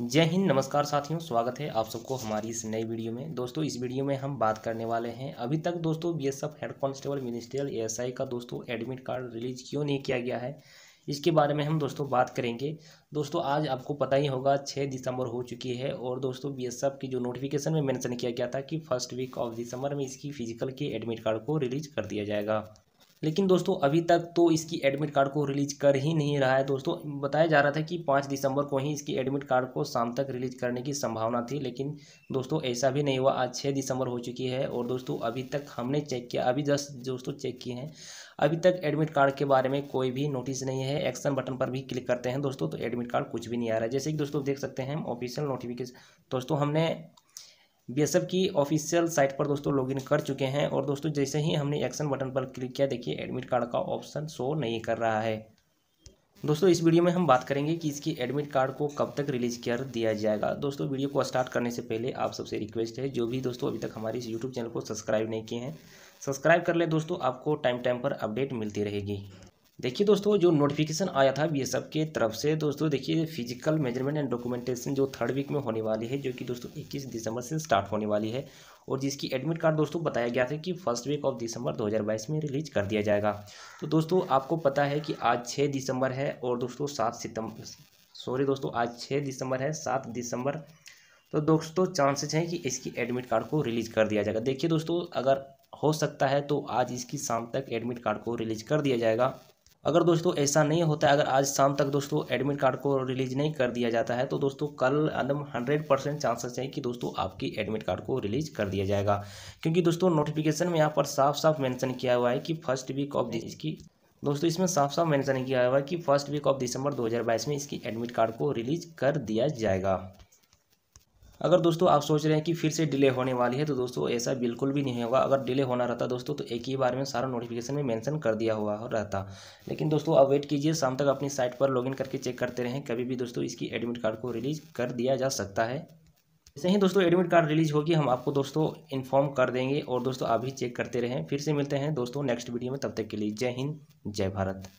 जय हिंद नमस्कार साथियों स्वागत है आप सबको हमारी इस नई वीडियो में दोस्तों इस वीडियो में हम बात करने वाले हैं अभी तक दोस्तों BSF head constable ministerial ASI का दोस्तों एडमिट कार्ड रिलीज क्यों नहीं किया गया है इसके बारे में हम दोस्तों बात करेंगे दोस्तों आज आपको पता ही होगा छः दिसंबर हो चुकी है और दोस्तों बी की जो नोटिफिकेशन में मैंसन किया गया था कि फर्स्ट वीक ऑफ दिसंबर में इसकी फिजिकल के एडमिट कार्ड को रिलीज कर दिया जाएगा लेकिन दोस्तों अभी तक तो इसकी एडमिट कार्ड को रिलीज कर ही नहीं रहा है दोस्तों बताया जा रहा था कि पाँच दिसंबर को ही इसकी एडमिट कार्ड को शाम तक रिलीज करने की संभावना थी लेकिन दोस्तों ऐसा भी नहीं हुआ आज छः दिसंबर हो चुकी है और दोस्तों अभी तक हमने चेक किया अभी जस्ट दोस्तों चेक किए हैं अभी तक एडमिट कार्ड के बारे में कोई भी नोटिस नहीं है एक्शन बटन पर भी क्लिक करते हैं दोस्तों तो एडमिट कार्ड कुछ भी नहीं आ रहा है जैसे कि दोस्तों देख सकते हैं हम ऑफिशियल नोटिफिकेशन दोस्तों हमने बी की ऑफिशियल साइट पर दोस्तों लॉगिन कर चुके हैं और दोस्तों जैसे ही हमने एक्शन बटन पर क्लिक किया देखिए एडमिट कार्ड का ऑप्शन शो नहीं कर रहा है दोस्तों इस वीडियो में हम बात करेंगे कि इसकी एडमिट कार्ड को कब तक रिलीज़ कर दिया जाएगा दोस्तों वीडियो को स्टार्ट करने से पहले आप सबसे रिक्वेस्ट है जो भी दोस्तों अभी तक हमारे इस यूट्यूब चैनल को सब्सक्राइब नहीं किए हैं सब्सक्राइब कर ले दोस्तों आपको टाइम टाइम पर अपडेट मिलती रहेगी देखिए दोस्तों जो नोटिफिकेशन आया था बी के तरफ से दोस्तों देखिए फिजिकल मेजरमेंट एंड डॉक्यूमेंटेशन जो थर्ड वीक में होने वाली है जो कि दोस्तों 21 दिसंबर से स्टार्ट होने वाली है और जिसकी एडमिट कार्ड दोस्तों बताया गया था कि फर्स्ट वीक ऑफ दिसंबर 2022 में रिलीज कर दिया जाएगा तो दोस्तों आपको पता है कि आज छः दिसंबर है और दोस्तों सात सितम्बर सॉरी दोस्तों आज छः दिसंबर है सात दिसंबर तो दोस्तों चांसेस हैं कि इसकी एडमिट कार्ड को रिलीज़ कर दिया जाएगा देखिए दोस्तों अगर हो सकता है तो आज इसकी शाम तक एडमिट कार्ड को रिलीज कर दिया जाएगा अगर दोस्तों ऐसा नहीं होता अगर आज शाम तक दोस्तों एडमिट कार्ड को रिलीज नहीं कर दिया जाता है तो दोस्तों कल एकदम हंड्रेड परसेंट चांसेस हैं कि दोस्तों आपकी एडमिट कार्ड को रिलीज कर दिया जाएगा क्योंकि दोस्तों नोटिफिकेशन में यहाँ पर साफ साफ मैंसन किया हुआ है कि फर्स्ट वीक ऑफ इसकी दोस्तों इसमें साफ साफ मैंशन किया हुआ है कि फर्स्ट वीक ऑफ दिसंबर दो में इसकी एडमिट कार्ड को रिलीज कर दिया जाएगा अगर दोस्तों आप सोच रहे हैं कि फिर से डिले होने वाली है तो दोस्तों ऐसा बिल्कुल भी नहीं होगा अगर डिले होना रहता दोस्तों तो एक ही बार में सारा नोटिफिकेशन में मेंशन कर दिया हुआ रहता लेकिन दोस्तों अब वेट कीजिए शाम तक अपनी साइट पर लॉगिन करके चेक करते रहें कभी भी दोस्तों इसकी एडमिट कार्ड को रिलीज कर दिया जा सकता है जैसे ही दोस्तों एडमिट कार्ड रिलीज होगी हम आपको दोस्तों इन्फॉर्म कर देंगे और दोस्तों आप ही चेक करते रहें फिर से मिलते हैं दोस्तों नेक्स्ट वीडियो में तब तक के लिए जय हिंद जय भारत